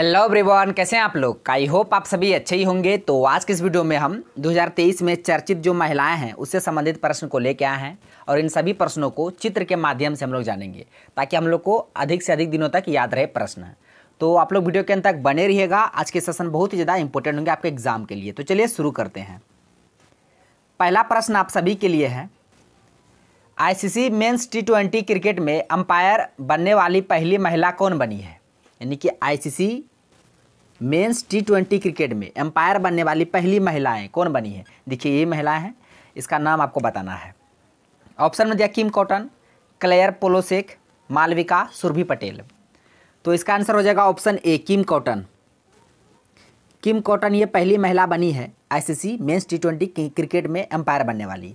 hello ब्रिवान कैसे हैं आप लोग आई होप आप सभी अच्छे ही होंगे तो आज के इस वीडियो में हम 2023 में चर्चित जो महिलाएं हैं उससे संबंधित प्रश्न को लेके आए हैं और इन सभी प्रश्नों को चित्र के माध्यम से हम लोग जानेंगे ताकि हम लोग को अधिक से अधिक दिनों तक याद रहे प्रश्न तो आप लोग वीडियो के अंत तक बने रहिएगा आज के सेशन बहुत ही ज़्यादा इंपॉर्टेंट होंगे आपके एग्जाम के लिए तो चलिए शुरू करते हैं पहला प्रश्न आप सभी के लिए है आईसीसी मेंस टी क्रिकेट में अंपायर बनने वाली पहली महिला कौन बनी है यानी कि ICC men's T twenty cricket में एम्पायर बनने वाली पहली महिलाएं कौन बनी है देखिए ये महिलाएं हैं इसका नाम आपको बताना है ऑप्शन में दिया Kim Cotton Claire Polosak Malvika Surabhi Patel तो इसका आंसर हो जाएगा option A Kim Cotton Kim Cotton ये पहली महिला बनी है ICC men's T twenty cricket में एम्पायर बनने वाली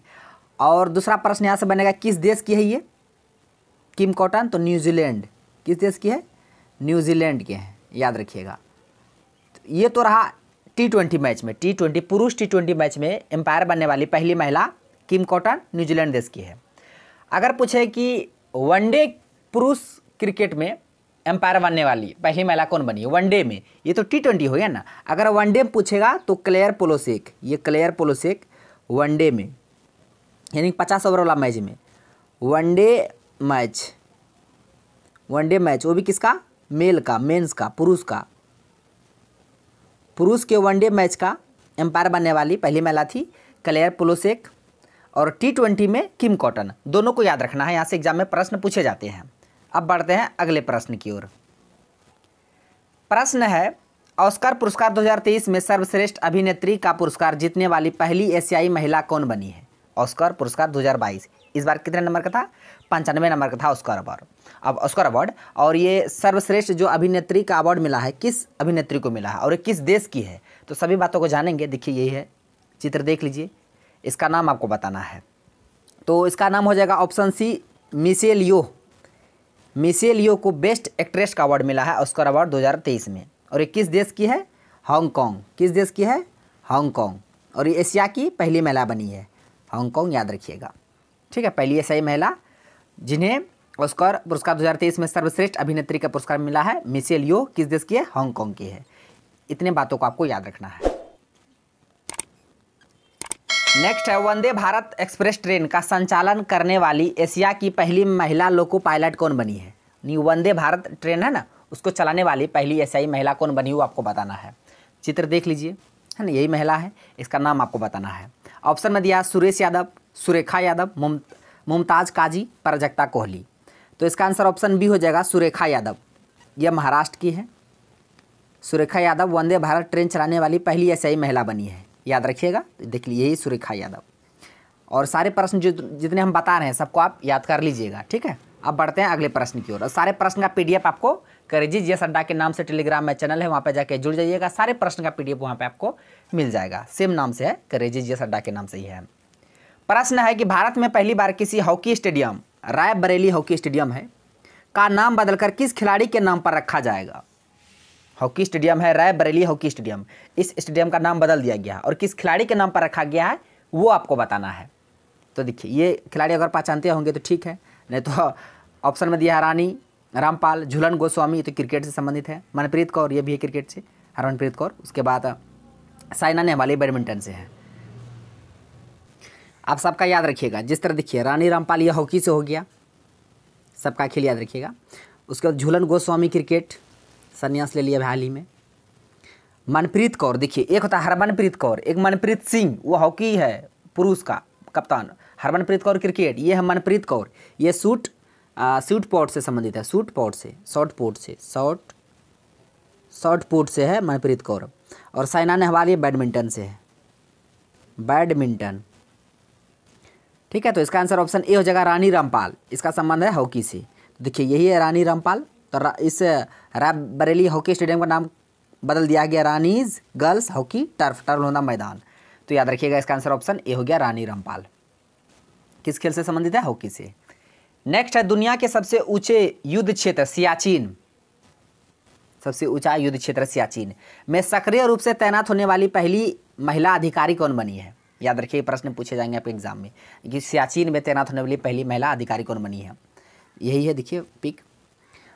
और दूसरा प्रश्न यहाँ से बनेगा किस देश की है ये किम कॉटन तो न्यूजीलैंड किस देश की है न्यूजीलैंड के हैं याद रखिएगा ये तो रहा टी ट्वेंटी मैच में टी ट्वेंटी पुरुष टी ट्वेंटी मैच में एम्पायर बनने वाली पहली महिला किम कॉटन न्यूजीलैंड देश की है अगर पूछे कि वनडे पुरुष क्रिकेट में एम्पायर बनने वाली पहली महिला कौन बनी है वनडे में ये तो टी ट्वेंटी हो गया ना अगर वनडे में पूछेगा तो क्लेयर पोलोसेक ये क्लेयर पोलोसेक वनडे में यानी पचास ओवर वाला मैच में वनडे मैच वनडे मैच वो भी किसका मेल का मेंस का पुरुष का पुरुष के वनडे मैच का एम्पायर बनने वाली पहली महिला थी क्लेयर पुलोसेक और टी ट्वेंटी में किम कॉटन दोनों को याद रखना है यहाँ से एग्जाम में प्रश्न पूछे जाते हैं अब बढ़ते हैं अगले प्रश्न की ओर प्रश्न है ऑस्कर पुरस्कार 2023 में सर्वश्रेष्ठ अभिनेत्री का पुरस्कार जीतने वाली पहली एशियाई महिला कौन बनी है ऑस्कर पुरस्कार 2022 इस बार कितने नंबर का था पंचानवे नंबर का था ऑस्कर अवार्ड अब ऑस्कर अवार्ड और ये सर्वश्रेष्ठ जो अभिनेत्री का अवार्ड मिला है किस अभिनेत्री को मिला है और ये किस देश की है तो सभी बातों को जानेंगे देखिए यही है चित्र देख लीजिए इसका नाम आपको बताना है तो इसका नाम हो जाएगा ऑप्शन सी मिसेलियो मिसेलियो को बेस्ट एक्ट्रेस का अवार्ड मिला है ऑस्कर अवार्ड दो में और ये किस देश की है हांगकॉन्ग किस देश की है हांगकॉन्ग और ये एशिया की पहली महिला बनी है हांगकॉन्ग याद रखिएगा ठीक है पहली ऐसी महिला जिन्हें ऑस्कर पुरस्कार 2023 में सर्वश्रेष्ठ अभिनेत्री का पुरस्कार मिला है मिसेल यो किस देश की है हांगकॉन्ग की है इतने बातों को आपको याद रखना है नेक्स्ट है वंदे भारत एक्सप्रेस ट्रेन का संचालन करने वाली एशिया की पहली महिला लोको पायलट कौन बनी है नहीं वंदे भारत ट्रेन है ना उसको चलाने वाली पहली एशियाई महिला कौन बनी वो आपको बताना है चित्र देख लीजिए है ना यही महिला है इसका नाम आपको बताना है ऑप्शन में दिया सुरेश यादव सुरेखा यादव मुमताज़ काजी प्रजक्ता कोहली तो इसका आंसर ऑप्शन बी हो जाएगा सुरेखा यादव यह महाराष्ट्र की है सुरेखा यादव वंदे भारत ट्रेन चलाने वाली पहली ही महिला बनी है याद रखिएगा तो देख लीजिए यही सुरेखा यादव और सारे प्रश्न जो जितने हम बता रहे हैं सबको आप याद कर लीजिएगा ठीक है अब बढ़ते हैं अगले प्रश्न की ओर और सारे प्रश्न का पीडीएफ आपको करेजी जी अड्डा के नाम से टेलीग्राम में चैनल है वहाँ पर जाके जुड़ जाइएगा सारे प्रश्न का पी वहाँ पे आपको मिल जाएगा सेम नाम से है करेजी जी अड्डा के नाम से ही है प्रश्न है कि भारत में पहली बार किसी hockey stadium Rae Bareli hockey stadium है का नाम बदलकर किस खिलाड़ी के नाम पर रखा जाएगा हॉकी स्टेडियम है राय बरेली हॉकी स्टेडियम इस स्टेडियम का नाम बदल दिया गया है और किस खिलाड़ी के नाम पर रखा गया है वो आपको बताना है तो देखिए ये खिलाड़ी अगर पहचानते होंगे तो ठीक है नहीं तो ऑप्शन में दिया रानी रामपाल झूलन गोस्वामी तो क्रिकेट से संबंधित है मनप्रीत कौर ये भी है क्रिकेट से हरमनप्रीत कौर उसके बाद साइना नेहवाली बैडमिंटन से है आप सबका याद रखिएगा जिस तरह देखिए रानी रामपाल यह हॉकी से हो गया सबका खेल याद रखिएगा उसके बाद झूलन गोस्वामी क्रिकेट संन्यास ले लिया हाल ही में मनप्रीत कौर देखिए एक होता है हरमनप्रीत कौर एक मनप्रीत सिंह वो हॉकी है पुरुष का कप्तान हरमनप्रीत कौर क्रिकेट ये है मनप्रीत कौर ये सूट आ, सूट पॉट से संबंधित है सूट पोर्ट से शॉर्ट पोर्ट से शॉर्ट शॉर्ट पोर्ट से है मनप्रीत कौर और साइना नेहवाल ये बैडमिंटन से है बैडमिंटन ठीक है तो इसका आंसर ऑप्शन ए हो जाएगा रानी रामपाल इसका संबंध है हॉकी से तो देखिए यही है रानी रामपाल तो रा, इस बरेली हॉकी स्टेडियम का नाम बदल दिया गया रानीज गर्ल्स हॉकी टर्फ टर्लोना मैदान तो याद रखिएगा इसका आंसर ऑप्शन ए हो गया रानी रामपाल किस खेल से संबंधित है हॉकी से नेक्स्ट है दुनिया के सबसे ऊंचे युद्ध क्षेत्र सियाचिन सबसे ऊंचा युद्ध क्षेत्र सियाचिन में सक्रिय रूप से तैनात होने वाली पहली महिला अधिकारी कौन बनी है याद रखिए प्रश्न पूछे जाएंगे आपके एग्जाम में कि सियाचिन में तैनात होने वाली पहली महिला अधिकारी कौन बनी है यही है देखिए पिक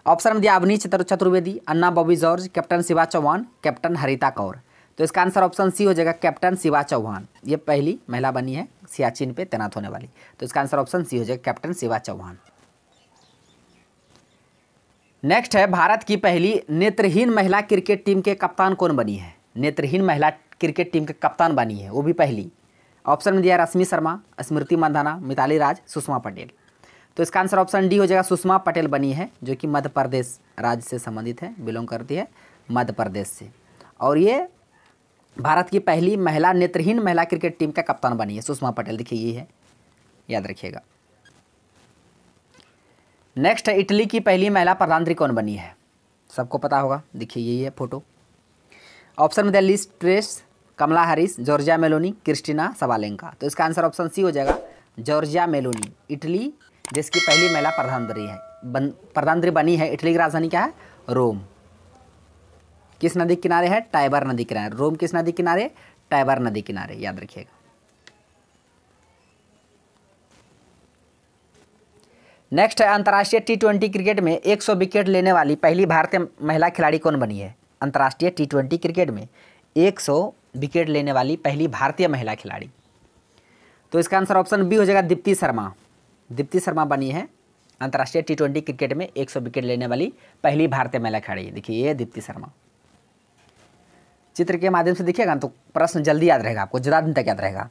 ऑप्शन में दिया अवनी चतुर्वेदी अन्ना बॉबी जॉर्ज कैप्टन शिवा चौहान कैप्टन हरिता कौर तो इसका आंसर ऑप्शन सी हो जाएगा कैप्टन शिवा चौहान ये पहली महिला बनी है सियाचिन पे तैनात होने वाली तो इसका आंसर ऑप्शन सी हो जाएगा कैप्टन शिवा चौहान नेक्स्ट है भारत की पहली नेत्रहीन महिला क्रिकेट टीम के कप्तान कौन बनी है नेत्रहीन महिला क्रिकेट टीम के कप्तान बनी है वो भी पहली ऑप्शन में दिया रश्मि शर्मा स्मृति मंधाना मिताली राज सुषमा पटेल तो इसका आंसर ऑप्शन डी हो जाएगा सुषमा पटेल बनी है जो कि मध्य प्रदेश राज्य से संबंधित है बिलोंग करती है मध्य प्रदेश से और ये भारत की पहली महिला नेत्रहीन महिला क्रिकेट टीम का कप्तान बनी है सुषमा पटेल देखिए ये है याद रखिएगा नेक्स्ट है इटली की पहली महिला प्रधानमंत्री कौन बनी है सबको पता होगा देखिए यही है फोटो ऑप्शन में दिया Liz Truss Kamala Harris Giorgia Meloni Kristina Sabalenka तो इसका आंसर ऑप्शन सी हो जाएगा जॉर्जिया मेलोनी इटली जिसकी पहली महिला प्रधानमंत्री है बन प्रधानमंत्री बनी है इटली की राजधानी क्या है रोम किस नदी के किनारे है टाइबर नदी किनारे रोम किस नदी किनारे टाइबर नदी किनारे याद रखिएगा नेक्स्ट है अंतर्राष्ट्रीय टी ट्वेंटी क्रिकेट में 100 विकेट लेने वाली पहली भारतीय महिला खिलाड़ी कौन बनी है अंतर्राष्ट्रीय टी ट्वेंटी क्रिकेट में विकेट लेने वाली पहली भारतीय महिला खिलाड़ी तो इसका आंसर ऑप्शन बी हो जाएगा दीप्ति शर्मा दीप्ति शर्मा बनी है अंतर्राष्ट्रीय टी ट्वेंटी क्रिकेट में 100 विकेट लेने वाली पहली भारतीय महिला खिलाड़ी देखिए ये दीप्ति शर्मा चित्र के माध्यम से देखिएगा तो प्रश्न जल्दी याद रहेगा आपको ज़्यादा दिन तक याद रहेगा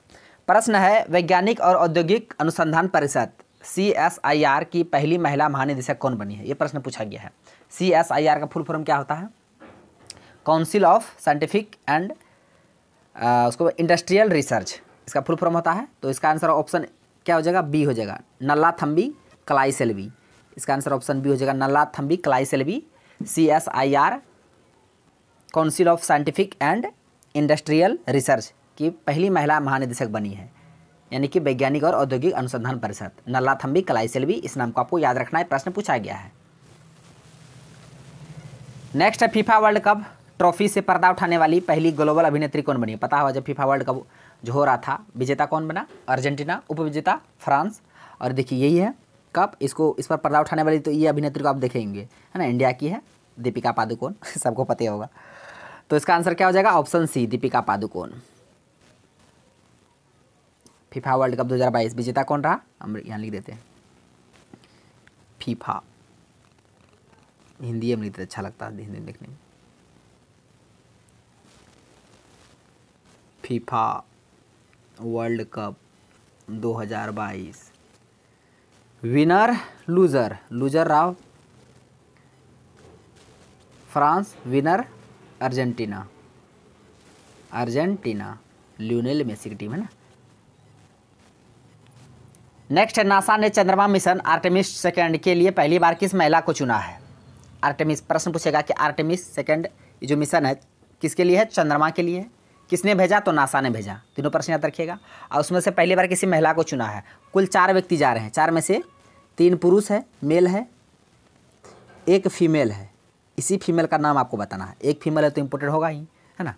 प्रश्न है वैज्ञानिक और औद्योगिक अनुसंधान परिषद सी एस आई आर की पहली महिला महानिदेशक कौन बनी है ये प्रश्न पूछा गया है सी एस आई आर का फुल फॉर्म क्या होता है काउंसिल ऑफ साइंटिफिक एंड उसको इंडस्ट्रियल रिसर्च इसका फुल फॉर्म होता है तो इसका आंसर ऑप्शन क्या हो जाएगा बी हो जाएगा नल्ला थम्बी कलाई सेल्वी इसका आंसर ऑप्शन बी हो जाएगा Nalla Thambi Kalai Selvi C S I R council of scientific and industrial research की पहली महिला महानिदेशक बनी है यानी कि वैज्ञानिक और औद्योगिक अनुसंधान परिषद नल्ला थम्बी कलाई सेल्वी इस नाम को आपको याद रखना है प्रश्न पूछा गया है नेक्स्ट है फीफा वर्ल्ड कप ट्रॉफी से पर्दा उठाने वाली पहली ग्लोबल अभिनेत्री कौन बनी पता होगा जब फीफा वर्ल्ड कप जो हो रहा था विजेता कौन बना अर्जेंटीना उपविजेता फ्रांस और देखिए यही है कप इसको इस पर पर्दा उठाने वाली तो ये अभिनेत्री को आप देखेंगे है ना इंडिया की है दीपिका पादुकोण सबको पता होगा तो इसका आंसर क्या हो जाएगा option C Deepika Padukone FIFA world cup 2022 विजेता कौन रहा हम यहाँ लिख देते हैं फीफा हिंदी में लिखते अच्छा लगता है हिंदी में देखने में FIFA world cup 2022 winner loser loser राव France winner Argentina Argentina Lionel Messi की टीम है ना नेक्स्ट नासा ने चंद्रमा मिशन आर्टेमिस सेकंड के लिए पहली बार किस महिला को चुना है आर्टेमिस प्रश्न पूछेगा कि आर्टेमिस सेकंड जो मिशन है किसके लिए है चंद्रमा के लिए है किसने भेजा तो नासा ने भेजा तीनों प्रश्न याद रखिएगा और उसमें से पहली बार किसी महिला को चुना है कुल चार व्यक्ति जा रहे हैं चार में से तीन पुरुष है मेल है एक फीमेल है इसी फीमेल का नाम आपको बताना है एक फीमेल है तो इम्पोर्टेंट होगा ही है ना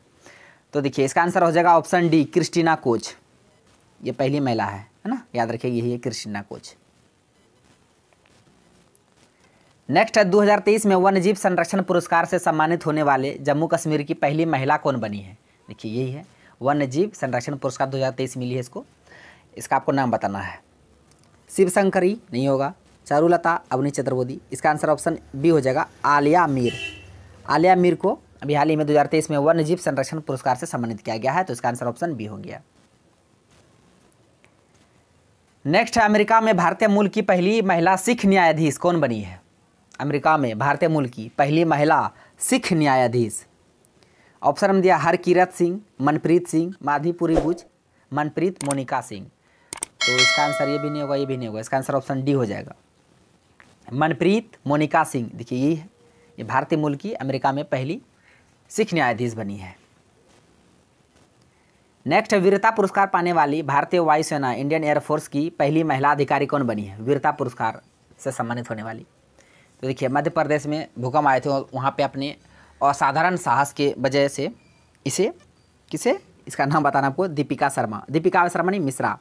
तो देखिए इसका आंसर हो जाएगा ऑप्शन डी क्रिस्टीना कोच ये पहली महिला है है ना याद रखिए यही है क्रिस्टीना कोच नेक्स्ट है 2023 में वन्यजीव संरक्षण पुरस्कार से सम्मानित होने वाले जम्मू कश्मीर की पहली महिला कौन बनी है देखिए यही है वन्य जीव संरक्षण पुरस्कार 2023 मिली है इसको इसका आपको नाम बताना है शिव शंकरी नहीं होगा चारूलता अवनी चतुर्वेदी इसका आंसर ऑप्शन बी हो जाएगा आलिया मीर आलिया मीर को अभी हाल ही में 2023 में वन्य जीव संरक्षण पुरस्कार से सम्मानित किया गया है तो इसका आंसर ऑप्शन बी हो गया नेक्स्ट है अमेरिका में भारतीय मूल की पहली महिला सिख न्यायाधीश कौन बनी है अमेरिका में भारतीय मूल की पहली महिला सिख न्यायाधीश ऑप्शन हम दिया हरकीरत सिंह मनप्रीत सिंह माधीपुरी भुज मनप्रीत मोनिका सिंह तो इसका आंसर ये भी नहीं होगा ये भी नहीं होगा इसका आंसर ऑप्शन डी हो जाएगा मनप्रीत मोनिका सिंह देखिए यही है ये भारतीय मूल की अमेरिका में पहली सिख न्यायाधीश बनी है नेक्स्ट वीरता पुरस्कार पाने वाली भारतीय वायुसेना इंडियन एयरफोर्स की पहली महिला अधिकारी कौन बनी है वीरता पुरस्कार से सम्मानित होने वाली तो देखिए मध्य प्रदेश में भूकंप आए थे वहाँ पे अपने असाधारण साहस के वजह से इसे किसे इसका नाम बताना आपको दीपिका शर्मा दीपिका शर्मा नहीं मिश्रा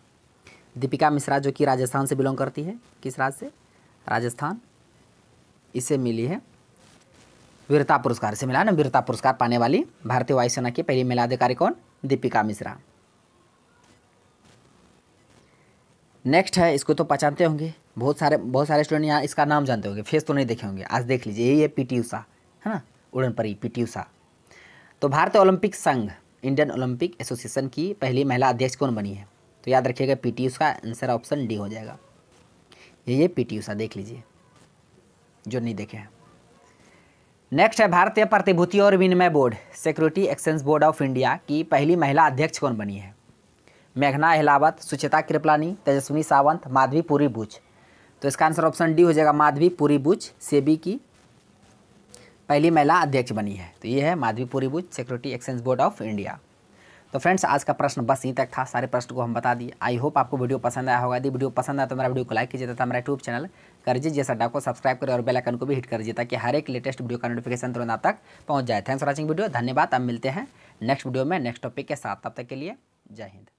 दीपिका मिश्रा जो कि राजस्थान से बिलोंग करती है किस राज्य से राजस्थान इसे मिली है वीरता पुरस्कार से मिला ना वीरता पुरस्कार पाने वाली भारतीय वायुसेना की पहली महिला अधिकारी कौन दीपिका मिश्रा नेक्स्ट है इसको तो पहचानते होंगे बहुत सारे बहुत सारे स्टूडेंट यहाँ इसका नाम जानते होंगे फेस तो नहीं देखे होंगे आज देख लीजिए यही है पी टी उषा है ना उड़न पीटी ऊषा तो भारतीय ओलंपिक संघ इंडियन ओलंपिक एसोसिएशन की पहली महिला अध्यक्ष कौन बनी है तो याद रखिएगा PT Usha answer option D हो जाएगा ये ये टी ऊषा देख लीजिए जो नहीं देखे हैं नेक्स्ट है भारतीय प्रतिभूति और विनिमय board security exchange board of India की पहली महिला अध्यक्ष कौन बनी है मेघना अहलावत सुचेता कृपलानी तेजस्वी सावंत माधवी पूरी बुच तो इसका आंसर ऑप्शन डी हो जाएगा माधवी पूरी बुच सेबी की पहली महिला अध्यक्ष बनी है तो ये है Madhavi Buch security exchange board of India तो फ्रेंड्स आज का प्रश्न बस यहीं तक था सारे प्रश्न को हम बता दिए आई होप आपको वीडियो पसंद आया होगा यदि वीडियो पसंद आया तो मेरा वीडियो को लाइक कीजिए तथा मेरा यूट्यूब चैनल करजे जैसा अड्डा को सब्सक्राइब करें और बेल आइकन को भी हिट कर ताकि हर एक लेटेस्ट वीडियो का नोटिफिकेशन तुरंत आप तक पहुँच जाए थैंक्स फॉर वॉचिंग वीडियो धन्यवाद अब मिलते हैं नेक्स्ट वीडियो में नेक्स्ट टॉपिक के साथ तब तक के लिए जय हिंद